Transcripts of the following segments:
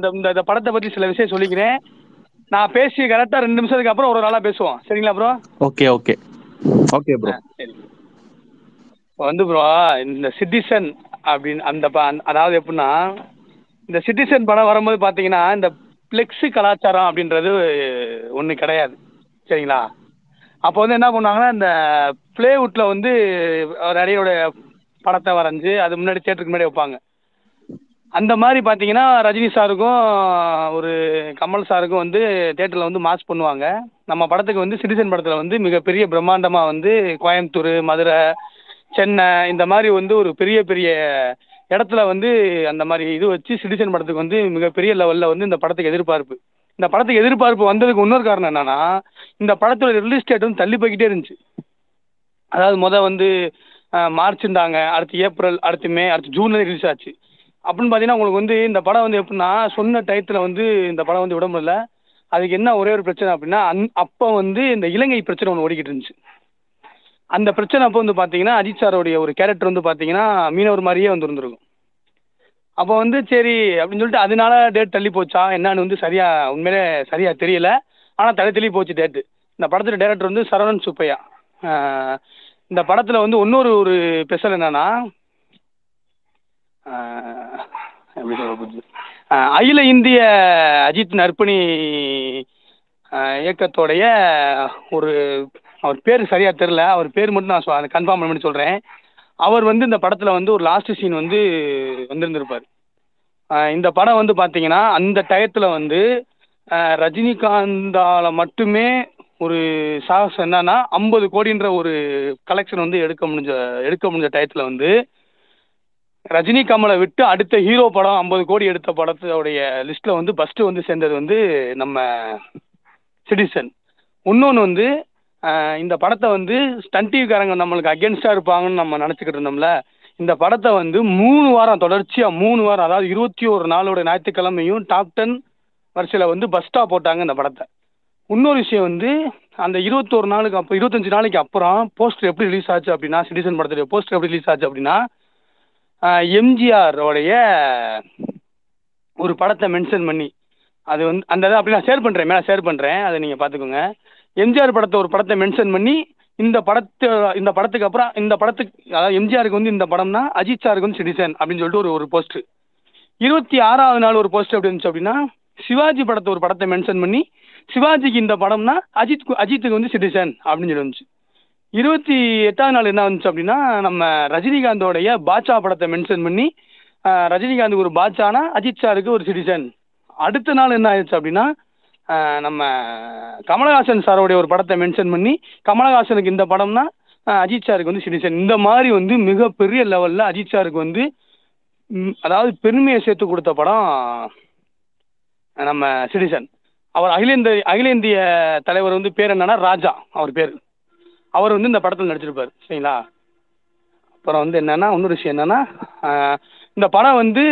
இந்த இந்த படத்தை பத்தி சில விஷயம் சொல்லிக்கிறேன் நான் பேசி கரெக்டா ரெண்டு நிமிஷத்துக்கு அப்புறம் ஒரு நாளா பேசுவோம் சரிங்களா bro okay okay okay bro சரி வந்து ப்ரோ இந்த சிட்டிசன் அப்படின்னு அந்த அதாவது எப்படின்னா இந்த சிட்டிசன் படம் வரும்போது பாத்தீங்கன்னா இந்த பிளெக்ஸ் கலாச்சாரம் அப்படின்றது ஒண்ணு கிடையாது சரிங்களா அப்போ வந்து என்ன பண்ணாங்கன்னா இந்த பிளேவுட்ல வந்து நடிகரோட படத்தை வரைஞ்சி அது முன்னாடி தேட்டருக்கு முன்னாடி வைப்பாங்க அந்த மாதிரி பார்த்தீங்கன்னா ரஜினி சாருக்கும் ஒரு கமல் சாருக்கும் வந்து தேட்டரில் வந்து மாஸ் பண்ணுவாங்க நம்ம படத்துக்கு வந்து சிட்டிசன் படத்தில் வந்து மிகப்பெரிய பிரம்மாண்டமாக வந்து கோயம்புத்தூர் மதுரை சென்னை இந்த மாதிரி வந்து ஒரு பெரிய பெரிய இடத்துல வந்து அந்த மாதிரி இது வச்சு சிட்டிசன் படத்துக்கு வந்து மிகப்பெரிய லெவலில் வந்து இந்த படத்துக்கு எதிர்பார்ப்பு இந்த படத்துக்கு எதிர்பார்ப்பு வந்ததுக்கு இன்னொரு காரணம் என்னென்னா இந்த படத்தில் ரிலீஸ் டேட் வந்து தள்ளி போய்கிட்டே இருந்துச்சு அதாவது மொதல் வந்து மார்ச்ன்றாங்க அடுத்து ஏப்ரல் அடுத்து மே அடுத்து ஜூன்ல ரிலீஸ் ஆச்சு அப்படின்னு பார்த்தீங்கன்னா உங்களுக்கு வந்து இந்த படம் வந்து எப்படின்னா சொன்ன டயத்தில் வந்து இந்த படம் வந்து விட முடியல அதுக்கு என்ன ஒரே ஒரு பிரச்சனை அப்படின்னா அந் அப்போ வந்து இந்த இலங்கை பிரச்சனை ஒன்று ஓடிக்கிட்டு இருந்துச்சு அந்த பிரச்சனை அப்போ வந்து பார்த்தீங்கன்னா அஜித் சாரோடைய ஒரு கேரக்டர் வந்து பார்த்தீங்கன்னா மீனவர் மாதிரியே வந்து இருந்திருக்கும் அப்போ வந்து சரி அப்படின்னு சொல்லிட்டு அதனால டேட் தள்ளி போச்சா என்னன்னு வந்து சரியாக உண்மையிலே சரியாக தெரியல ஆனால் தள்ளி தள்ளி போச்சு டேட்டு இந்த படத்தில் டேரக்டர் வந்து சரவணன் சுப்பையா இந்த படத்தில் வந்து இன்னொரு ஒரு ஸ்பெஷல் என்னன்னா எப்படி சொல்றது அகில இந்திய அஜித் நற்பணி இயக்கத்தோடைய ஒரு அவர் பேர் சரியாக தெரில அவர் பேர் மட்டும் நான் கன்ஃபார்ம் பண்ணி சொல்கிறேன் அவர் வந்து இந்த படத்தில் வந்து ஒரு லாஸ்ட் சீன் வந்து வந்திருந்திருப்பார் இந்த படம் வந்து பார்த்தீங்கன்னா அந்த டயத்தில் வந்து ரஜினிகாந்தால் மட்டுமே ஒரு சாகசம் என்னன்னா ஐம்பது கோடின்ற ஒரு கலெக்ஷன் வந்து எடுக்க முடிஞ்ச எடுக்க முடிஞ்ச டயத்தில் வந்து ரஜினி கமலை விட்டு அடுத்த ஹீரோ படம் ஐம்பது கோடி எடுத்த படத்தோடைய லிஸ்ட்ல வந்து ஃபர்ஸ்ட் வந்து சேர்ந்தது வந்து நம்ம சிட்டிசன் இன்னொன்று வந்து இந்த படத்தை வந்து ஸ்டன் நம்மளுக்கு அகேன்ஸ்டா இருப்பாங்கன்னு நம்ம நினச்சிக்கிட்டு இருந்தோம்ல இந்த படத்தை வந்து மூணு வாரம் தொடர்ச்சியாக மூணு வாரம் அதாவது இருபத்தி ஒரு நாளோட ஞாயிற்றுக்கிழமையும் டாப் டென் வரிசையில் வந்து பஸ்டாக போட்டாங்க இந்த படத்தை இன்னொரு விஷயம் வந்து அந்த இருபத்தோரு நாளுக்கு அப்போ இருபத்தஞ்சு நாளைக்கு அப்புறம் போஸ்டர் எப்படி ரிலீஸ் ஆச்சு அப்படின்னா சிட்டிசன் படத்துடைய போஸ்டர் எப்படி ரிலீஸ் ஆச்சு அப்படின்னா எம்ஜிஆரோடைய ஒரு படத்தை மென்ஷன் பண்ணி அது வந்து அந்த இதை அப்படி நான் ஷேர் பண்ணுறேன் மேலே ஷேர் பண்ணுறேன் அதை நீங்கள் பார்த்துக்கோங்க எம்ஜிஆர் படத்தை ஒரு படத்தை மென்ஷன் பண்ணி இந்த படத்து இந்த படத்துக்கு அப்புறம் இந்த படத்துக்கு அதாவது எம்ஜிஆருக்கு வந்து இந்த படம்னா அஜித் சாருக்கு வந்து சிட்டிசன் அப்படின்னு சொல்லிட்டு ஒரு ஒரு போஸ்ட்டு இருபத்தி ஆறாவது நாள் ஒரு போஸ்ட் எப்படி இருந்துச்சு அப்படின்னா சிவாஜி படத்தை ஒரு படத்தை மென்ஷன் பண்ணி சிவாஜிக்கு இந்த படம்னா அஜித் அஜித்துக்கு வந்து சிட்டிசன் அப்படின்னு சொல்லி இருந்துச்சு இருபத்தி எட்டாவது நாள் என்ன வந்துச்சு அப்படின்னா நம்ம ரஜினிகாந்தோடைய பாட்சா படத்தை மென்ஷன் பண்ணி ரஜினிகாந்துக்கு ஒரு பாட்சானா அஜித் சாருக்கு ஒரு சிட்டிசன் அடுத்த நாள் என்ன ஆயிடுச்சு அப்படின்னா நம்ம கமலஹாசன் சாரோடைய ஒரு படத்தை மென்ஷன் பண்ணி கமலஹாசனுக்கு இந்த படம்னா அஜித் சாருக்கு வந்து சிட்டிசன் இந்த மாதிரி வந்து மிகப்பெரிய லெவலில் அஜித் சாருக்கு வந்து அதாவது பெருமையை சேர்த்து கொடுத்த படம் நம்ம சிட்டிசன் அவர் அகில இந்திய அகில இந்திய தலைவர் வந்து பேர் என்னன்னா ராஜா அவர் பேர் அவர் வந்து இந்த படத்தில் நடிச்சிருப்பார் சரிங்களா அப்புறம் வந்து என்னன்னா இன்னொரு விஷயம் என்னன்னா இந்த படம் வந்து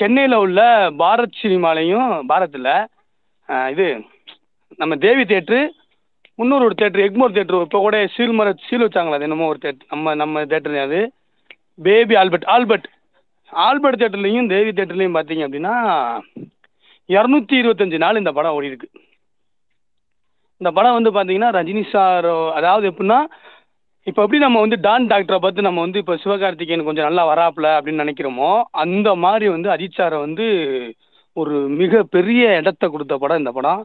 சென்னையில் உள்ள பாரத் சினிமாலையும் பாரத்தில் இது நம்ம தேவி தேட்ரு இன்னொரு ஒரு தேட்ரு எக்மோர் தேட்ரு இப்போ கூட சீல் சீல் வச்சாங்களா அது என்னமோ ஒரு தேட்ரு நம்ம நம்ம தேட்டர் அது பேபி ஆல்பர்ட் ஆல்பர்ட் ஆல்பர்ட் தேட்டர்லையும் தேவி தேட்டர்லையும் பார்த்தீங்க அப்படின்னா இரநூத்தி இருபத்தஞ்சு நாள் இந்த படம் ஓடி இருக்குது இந்த படம் வந்து பார்த்தீங்கன்னா ரஜினி சார் அதாவது எப்படின்னா இப்போ எப்படி நம்ம வந்து டான் டாக்டரை பார்த்து நம்ம வந்து இப்போ சிவகார்த்திகேயன் கொஞ்சம் நல்லா வராப்புல அப்படின்னு நினைக்கிறோமோ அந்த மாதிரி வந்து அஜித் சாரை வந்து ஒரு மிக பெரிய இடத்த கொடுத்த படம் இந்த படம்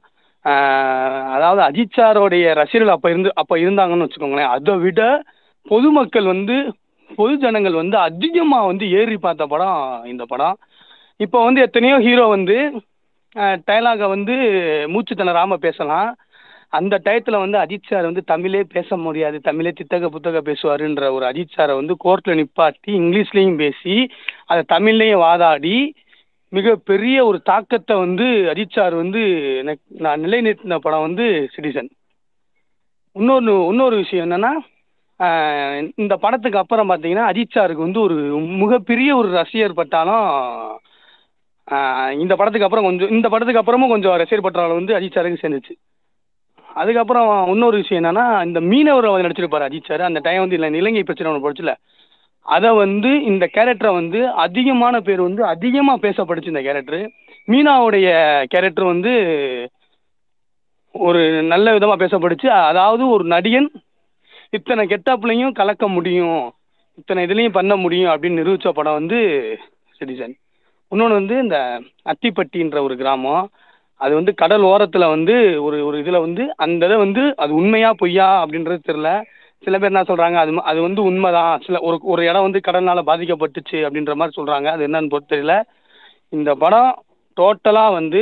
அதாவது அஜித் சாரோடைய ரசிகர்கள் அப்போ இருந்து அப்போ இருந்தாங்கன்னு வச்சுக்கோங்களேன் அதை விட பொதுமக்கள் வந்து பொது ஜனங்கள் வந்து அதிகமாக வந்து ஏறி பார்த்த படம் இந்த படம் இப்போ வந்து எத்தனையோ ஹீரோ வந்து டைலாகை வந்து மூச்சு திணறாமல் பேசலாம் அந்த டயத்தில் வந்து அஜித் சார் வந்து தமிழே பேச முடியாது தமிழே தித்தக புத்தக பேசுவாருன்ற ஒரு அஜித் சாரை வந்து கோர்ட்டில் நிப்பாட்டி இங்கிலீஷ்லேயும் பேசி அதை தமிழ்லையும் வாதாடி மிக பெரிய ஒரு தாக்கத்தை வந்து அஜித் சார் வந்து நான் நிலைநிறுத்தின படம் வந்து சிட்டிசன் இன்னொன்று இன்னொரு விஷயம் என்னன்னா இந்த படத்துக்கு அப்புறம் பார்த்தீங்கன்னா அஜித் சாருக்கு வந்து ஒரு மிகப்பெரிய ஒரு ரசிகர் பட்டாலும் இந்த படத்துக்கு அப்புறம் கொஞ்சம் இந்த படத்துக்கு அப்புறமும் கொஞ்சம் ரசிகர் பட்டாலும் வந்து அஜித் சாருக்கு சேர்ந்துச்சு அதுக்கப்புறம் இன்னொரு விஷயம் என்னன்னா இந்த மீனவர் அவர் நடிச்சிருப்பார் அஜித் சார் அந்த டைம் வந்து இல்லை இலங்கை பிரச்சனை ஒன்று போச்சுல அதை வந்து இந்த கேரக்டரை வந்து அதிகமான பேர் வந்து அதிகமாக பேசப்படுச்சு இந்த கேரக்டரு மீனாவுடைய கேரக்டர் வந்து ஒரு நல்ல விதமாக பேசப்படுச்சு அதாவது ஒரு நடிகன் இத்தனை கெட்டாப்புலையும் கலக்க முடியும் இத்தனை இதுலையும் பண்ண முடியும் அப்படின்னு நிரூபித்த படம் வந்து சிட்டிசன் இன்னொன்று வந்து இந்த அத்திப்பட்டின்ற ஒரு கிராமம் அது வந்து கடல் ஓரத்தில் வந்து ஒரு ஒரு இதில் வந்து அந்த இதை வந்து அது உண்மையா பொய்யா அப்படின்றது தெரியல சில பேர் என்ன சொல்கிறாங்க அது அது வந்து உண்மை தான் சில ஒரு ஒரு இடம் வந்து கடல்னால் பாதிக்கப்பட்டுச்சு அப்படின்ற மாதிரி சொல்கிறாங்க அது என்னன்னு பொறுத்த தெரியல இந்த படம் டோட்டலாக வந்து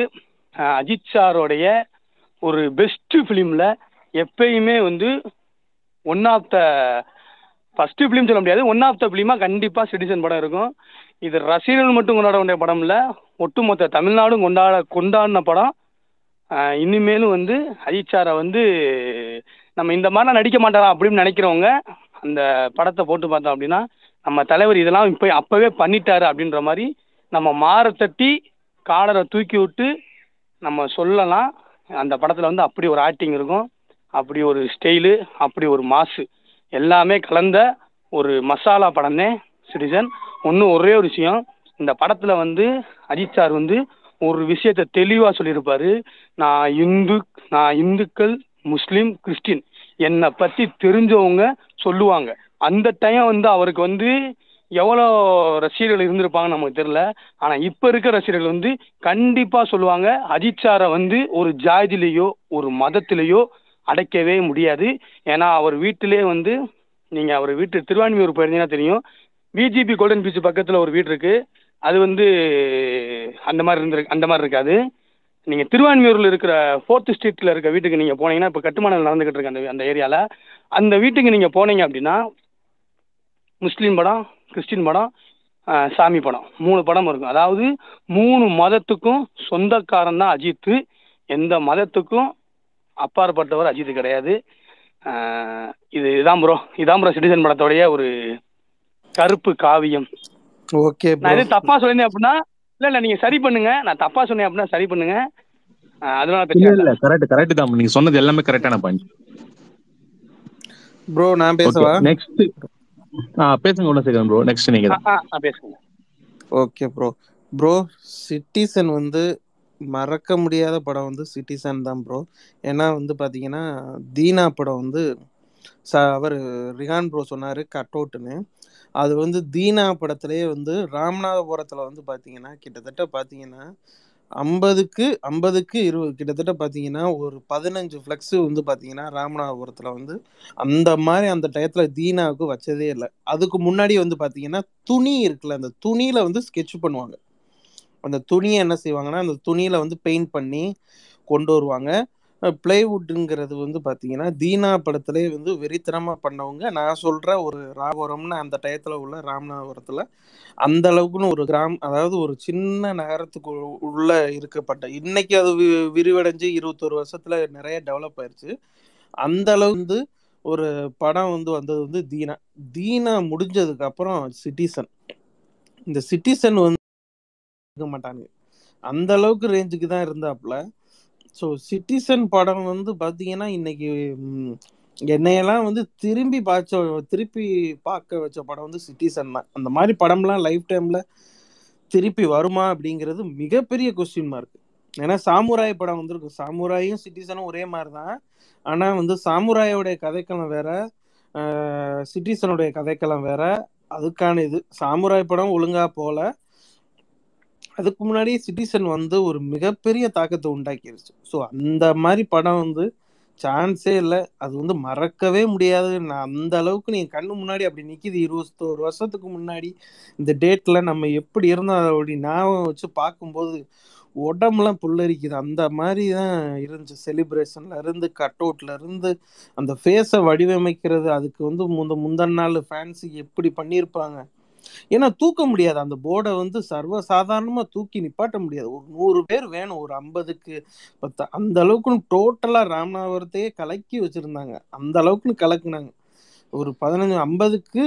அஜித் சாரோடைய ஒரு பெஸ்ட்டு ஃபிலிமில் எப்பயுமே வந்து one of the first film சொல்ல முடியாது ஒன் ஆஃப் த ஃபிலிமா கண்டிப்பாக சிட்டிசன் படம் இருக்கும் இது ரசிகர்கள் மட்டும் கொண்டாட வேண்டிய படம் இல்லை ஒட்டுமொத்த தமிழ்நாடும் கொண்டாட கொண்டாடின படம் இனிமேலும் வந்து அஜித் சாரை வந்து நம்ம இந்த மாதிரிலாம் நடிக்க மாட்டாரா அப்படின்னு நினைக்கிறவங்க அந்த படத்தை போட்டு பார்த்தோம் அப்படின்னா நம்ம தலைவர் இதெல்லாம் இப்போ அப்போவே பண்ணிட்டாரு அப்படின்ற மாதிரி நம்ம மாற தட்டி காலரை தூக்கி விட்டு நம்ம சொல்லலாம் அந்த படத்தில் வந்து அப்படி ஒரு ஆக்டிங் இருக்கும் அப்படி ஒரு ஸ்டைலு அப்படி ஒரு மாசு எல்லாமே கலந்த ஒரு மசாலா படம்னே சிட்டிசன் ஒன்று ஒரே ஒரு விஷயம் இந்த படத்தில் வந்து அஜித் சார் வந்து ஒரு விஷயத்த தெளிவாக சொல்லியிருப்பாரு நான் இந்து நான் இந்துக்கள் முஸ்லீம் கிறிஸ்டின் என்னை பற்றி தெரிஞ்சவங்க சொல்லுவாங்க அந்த டைம் வந்து அவருக்கு வந்து எவ்வளோ ரசிகர்கள் இருந்திருப்பாங்கன்னு நமக்கு தெரில ஆனால் இப்போ இருக்கிற ரசிகர்கள் வந்து கண்டிப்பாக சொல்லுவாங்க அஜித் சாரை வந்து ஒரு ஜாதிலேயோ ஒரு மதத்திலேயோ அடைக்கவே முடியாது ஏன்னா அவர் வீட்டிலே வந்து நீங்கள் அவர் வீட்டு திருவான்மையூர் போயிருந்தீங்கன்னா தெரியும் விஜிபி கோல்டன் பீச் பக்கத்தில் ஒரு வீடு இருக்குது அது வந்து அந்த மாதிரி இருந்து அந்த மாதிரி இருக்காது நீங்கள் திருவான்மியூரில் இருக்கிற ஃபோர்த்து ஸ்ட்ரீட்டில் இருக்க வீட்டுக்கு நீங்கள் போனீங்கன்னா இப்போ கட்டுமானம் நடந்துக்கிட்டு இருக்க அந்த அந்த ஏரியாவில் அந்த வீட்டுக்கு நீங்கள் போனீங்க அப்படின்னா முஸ்லீம் படம் கிறிஸ்டின் படம் சாமி படம் மூணு படம் இருக்கும் அதாவது மூணு மதத்துக்கும் சொந்தக்காரன் தான் அஜித்து எந்த மதத்துக்கும் அப்பாற்பட்டவர் அஜித்து கிடையாது இது இதான் ப்ரோ இதான் ப்ரோ சிட்டிசன் படத்தோடைய ஒரு கருப்பு காவியம் ஓகே நான் தப்பா சொன்னீங்க அப்படின்னா இல்ல இல்ல நீங்க சரி பண்ணுங்க நான் தப்பா சொன்னேன் அப்படின்னா சரி பண்ணுங்க அதனால கரெக்ட் நீங்க சொன்னது எல்லாமே கரெக்டான ப்ரோ நான் பேசுங்க ப்ரோ நெக்ஸ்ட் நீங்க பேசுங்க ஓகே ப்ரோ ப்ரோ சிட்டிசன் வந்து மறக்க முடியாத படம் வந்து சிட்டிசன் தான் ப்ரோ ஏன்னா வந்து பாத்தீங்கன்னா தீனா படம் வந்து அவர் ரிஹான் ப்ரோ சொன்னாரு கட் அவுட்னு அது வந்து தீனா படத்துலேயே வந்து ராமநாதபுரத்தில் வந்து பார்த்தீங்கன்னா கிட்டத்தட்ட பார்த்தீங்கன்னா ஐம்பதுக்கு ஐம்பதுக்கு இருபது கிட்டத்தட்ட பார்த்தீங்கன்னா ஒரு பதினஞ்சு ஃப்ளெக்ஸு வந்து பார்த்தீங்கன்னா ராமநாதபுரத்தில் வந்து அந்த மாதிரி அந்த டயத்தில் தீனாவுக்கு வச்சதே இல்லை அதுக்கு முன்னாடி வந்து பார்த்தீங்கன்னா துணி இருக்குல்ல அந்த துணியில் வந்து ஸ்கெட்ச் பண்ணுவாங்க அந்த துணியை என்ன செய்வாங்கன்னா அந்த துணியில் வந்து பெயிண்ட் பண்ணி கொண்டு வருவாங்க பிளேவுட்டுங்கிறது வந்து பார்த்தீங்கன்னா தீனா படத்திலே வந்து வெறித்தனமாக பண்ணவங்க நான் சொல்கிற ஒரு ராகவரம்னு அந்த டயத்தில் உள்ள ராமநாதபுரத்தில் அந்த அளவுக்குன்னு ஒரு கிராம் அதாவது ஒரு சின்ன நகரத்துக்கு உள்ள இருக்கப்பட்ட இன்னைக்கு அது விரிவடைஞ்சு இருபத்தொரு வருஷத்தில் நிறைய டெவலப் ஆயிடுச்சு அந்த அளவு வந்து ஒரு படம் வந்து வந்தது வந்து தீனா தீனா முடிஞ்சதுக்கு அப்புறம் சிட்டிசன் இந்த சிட்டிசன் வந்து இருக்க மாட்டாங்க அந்த அளவுக்கு ரேஞ்சுக்கு தான் இருந்தாப்புல ஸோ சிட்டிசன் படம் வந்து பார்த்தீங்கன்னா இன்னைக்கு என்னையெல்லாம் வந்து திரும்பி பார்த்த திருப்பி பார்க்க வச்ச படம் வந்து சிட்டிசன் தான் அந்த மாதிரி படம்லாம் லைஃப் டைமில் திருப்பி வருமா அப்படிங்கிறது மிகப்பெரிய கொஸ்டின் மார்க் ஏன்னா சாமுராய் படம் வந்திருக்கும் சாமுராயும் சிட்டிசனும் ஒரே மாதிரி தான் ஆனால் வந்து சாமுராயோடைய கதைக்களம் வேற சிட்டிசனுடைய கதைக்களம் வேற அதுக்கான இது சாமுராய் படம் ஒழுங்கா போல அதுக்கு முன்னாடியே சிட்டிசன் வந்து ஒரு மிகப்பெரிய தாக்கத்தை உண்டாக்கிருச்சு ஸோ அந்த மாதிரி படம் வந்து சான்ஸே இல்லை அது வந்து மறக்கவே முடியாது நான் அந்த அளவுக்கு நீங்கள் கண்ணு முன்னாடி அப்படி நிற்கிது ஒரு வருஷத்துக்கு முன்னாடி இந்த டேட்டில் நம்ம எப்படி இருந்தோம் அப்படி ஞாபகம் வச்சு பார்க்கும்போது உடம்புலாம் புல்லரிக்குது அந்த மாதிரி தான் இருந்துச்சு செலிப்ரேஷன்ல இருந்து கட் அவுட்ல இருந்து அந்த ஃபேஸை வடிவமைக்கிறது அதுக்கு வந்து முந்த முந்தன் நாள் ஃபேன்ஸுக்கு எப்படி பண்ணியிருப்பாங்க ஏன்னா தூக்க முடியாது அந்த போர்டை வந்து சர்வசாதாரணமாக தூக்கி நிப்பாட்ட முடியாது ஒரு நூறு பேர் வேணும் ஒரு ஐம்பதுக்கு பத்து அந்த அளவுக்குன்னு டோட்டலாக ராமநாதபுரத்தையே கலக்கி வச்சுருந்தாங்க அந்த அளவுக்குன்னு கலக்குனாங்க ஒரு பதினஞ்சு ஐம்பதுக்கு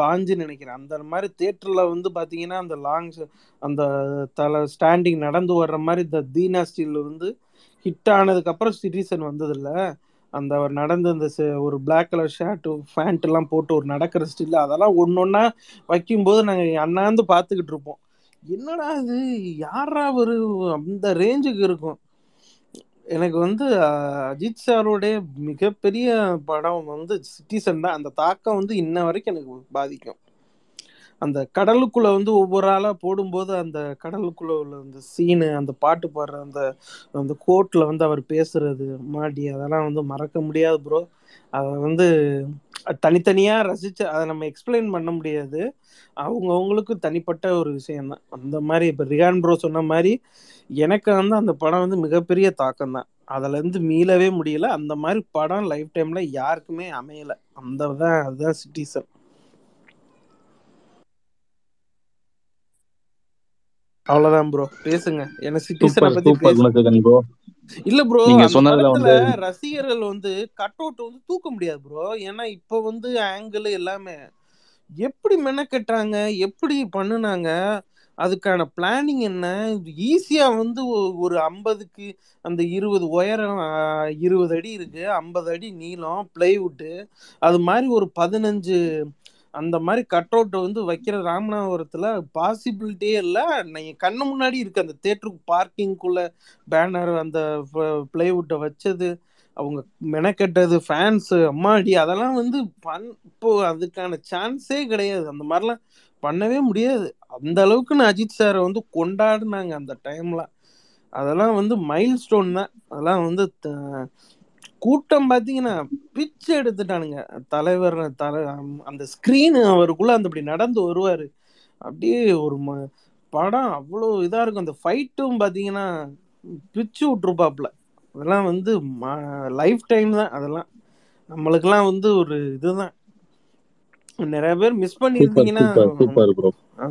பாஞ்சு நினைக்கிறேன் அந்த மாதிரி தேட்டரில் வந்து பார்த்தீங்கன்னா அந்த லாங் அந்த தலை ஸ்டாண்டிங் நடந்து வர்ற மாதிரி இந்த தீனா ஸ்டீல் வந்து ஹிட் ஆனதுக்கப்புறம் சிட்டிசன் வந்ததில்லை அந்த அவர் நடந்த அந்த ஒரு பிளாக் கலர் ஷர்ட்டு ஃபேண்ட் எல்லாம் போட்டு ஒரு நடக்கிற ஸ்டில் அதெல்லாம் ஒன்று ஒன்றா வைக்கும்போது நாங்கள் அண்ணாந்து பார்த்துக்கிட்டு இருப்போம் என்னடா இது யாரா ஒரு அந்த ரேஞ்சுக்கு இருக்கும் எனக்கு வந்து அஜித் சாரோடைய மிகப்பெரிய படம் வந்து சிட்டிசன் தான் அந்த தாக்கம் வந்து இன்ன வரைக்கும் எனக்கு பாதிக்கும் அந்த கடலுக்குள்ள வந்து ஒவ்வொரு ஆளா போடும்போது அந்த கடலுக்குள்ள உள்ள அந்த சீனு அந்த பாட்டு பாடுற அந்த அந்த கோட்ல வந்து அவர் பேசுறது மாடி அதெல்லாம் வந்து மறக்க முடியாது ப்ரோ அதை வந்து தனித்தனியா ரசிச்சு அதை நம்ம எக்ஸ்பிளைன் பண்ண முடியாது அவங்கவுங்களுக்கு தனிப்பட்ட ஒரு விஷயம்தான் அந்த மாதிரி இப்போ ரிகான் ப்ரோ சொன்ன மாதிரி எனக்கு வந்து அந்த படம் வந்து மிகப்பெரிய தாக்கம் தான் அதுலேருந்து மீளவே முடியல அந்த மாதிரி படம் லைஃப் டைமில் யாருக்குமே அமையலை அந்த தான் அதுதான் சிட்டிசன் அவ்வளவுதான் ப்ரோ பேசுங்க என்ன சிட்டிசனை பத்தி ப்ரோ இல்ல ப்ரோ நீங்க சொன்னதுல வந்து ரசிகர்கள் வந்து கட் அவுட் வந்து தூக்க முடியாது ப்ரோ ஏன்னா இப்ப வந்து ஆங்கிள் எல்லாமே எப்படி மெனக்கெட்டாங்க எப்படி பண்ணுனாங்க அதுக்கான பிளானிங் என்ன ஈஸியா வந்து ஒரு ஐம்பதுக்கு அந்த இருபது உயரம் இருபது அடி இருக்கு ஐம்பது அடி நீளம் பிளைவுட்டு அது மாதிரி ஒரு பதினஞ்சு அந்த மாதிரி கட் அவுட் வந்து வைக்கிற ராமநாதபுரத்துல பாசிபிலிட்டியே இல்லை நீங்க கண்ணு முன்னாடி இருக்கு அந்த தேட்டருக்கு பார்க்கிங்குள்ள பேனர் அந்த பிளேவுட்டை வச்சது அவங்க மெனக்கெட்டது ஃபேன்ஸ் அம்மாடி அதெல்லாம் வந்து பண் இப்போ அதுக்கான சான்ஸே கிடையாது அந்த மாதிரிலாம் பண்ணவே முடியாது அந்த அளவுக்கு நான் அஜித் சாரை வந்து கொண்டாடினாங்க அந்த டைம்ல அதெல்லாம் வந்து மைல் ஸ்டோன் தான் அதெல்லாம் வந்து கூட்டம் பார்த்தீங்கன்னா பிச்சை எடுத்துட்டானுங்க தலைவர் தலை அந்த ஸ்க்ரீனு அவருக்குள்ள அந்த அப்படி நடந்து வருவாரு அப்படியே ஒரு ம படம் அவ்வளோ இதாக இருக்கும் அந்த ஃபைட்டும் பார்த்தீங்கன்னா பிச்சு விட்டுருப்பாப்புல அதெல்லாம் வந்து லைஃப் டைம் தான் அதெல்லாம் நம்மளுக்கெல்லாம் வந்து ஒரு இதுதான் நிறைய பேர் மிஸ் பண்ணிருந்தீங்கன்னா